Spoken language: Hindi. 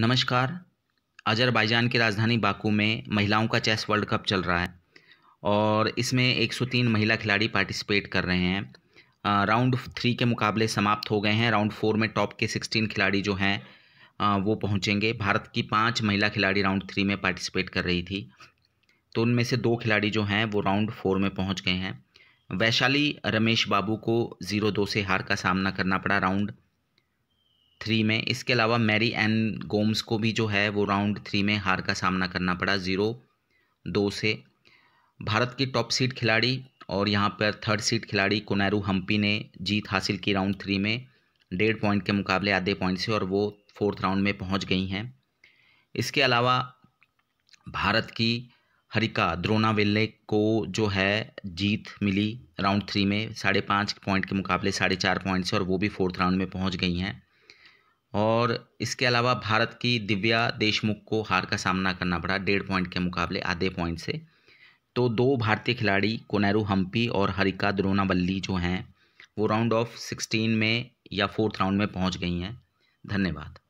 नमस्कार अजरबैजान की राजधानी बाकू में महिलाओं का चेस वर्ल्ड कप चल रहा है और इसमें 103 महिला खिलाड़ी पार्टिसिपेट कर रहे हैं राउंड थ्री के मुकाबले समाप्त हो गए हैं राउंड फोर में टॉप के 16 खिलाड़ी जो हैं वो पहुंचेंगे भारत की पांच महिला खिलाड़ी राउंड थ्री में पार्टिसिपेट कर रही थी तो उनमें से दो खिलाड़ी जो हैं वो राउंड फोर में पहुँच गए हैं वैशाली रमेश बाबू को ज़ीरो दो से हार का सामना करना पड़ा राउंड थ्री में इसके अलावा मैरी एन गोम्स को भी जो है वो राउंड थ्री में हार का सामना करना पड़ा ज़ीरो दो से भारत की टॉप सीट खिलाड़ी और यहाँ पर थर्ड सीट खिलाड़ी कोनेरू हम्पी ने जीत हासिल की राउंड थ्री में डेढ़ पॉइंट के मुकाबले आधे पॉइंट से और वो फोर्थ राउंड में पहुँच गई हैं इसके अलावा भारत की हरिका द्रोनावेल्ले को जो है जीत मिली राउंड थ्री में साढ़े पाँच पॉइंट के मुकाबले साढ़े चार पॉइंट से और वो भी फोर्थ राउंड में पहुँच गई हैं और इसके अलावा भारत की दिव्या देशमुख को हार का सामना करना पड़ा डेढ़ पॉइंट के मुकाबले आधे पॉइंट से तो दो भारतीय खिलाड़ी कोनेरू हम्पी और हरिका द्रोनावल्ली जो हैं वो राउंड ऑफ सिक्सटीन में या फोर्थ राउंड में पहुंच गई हैं धन्यवाद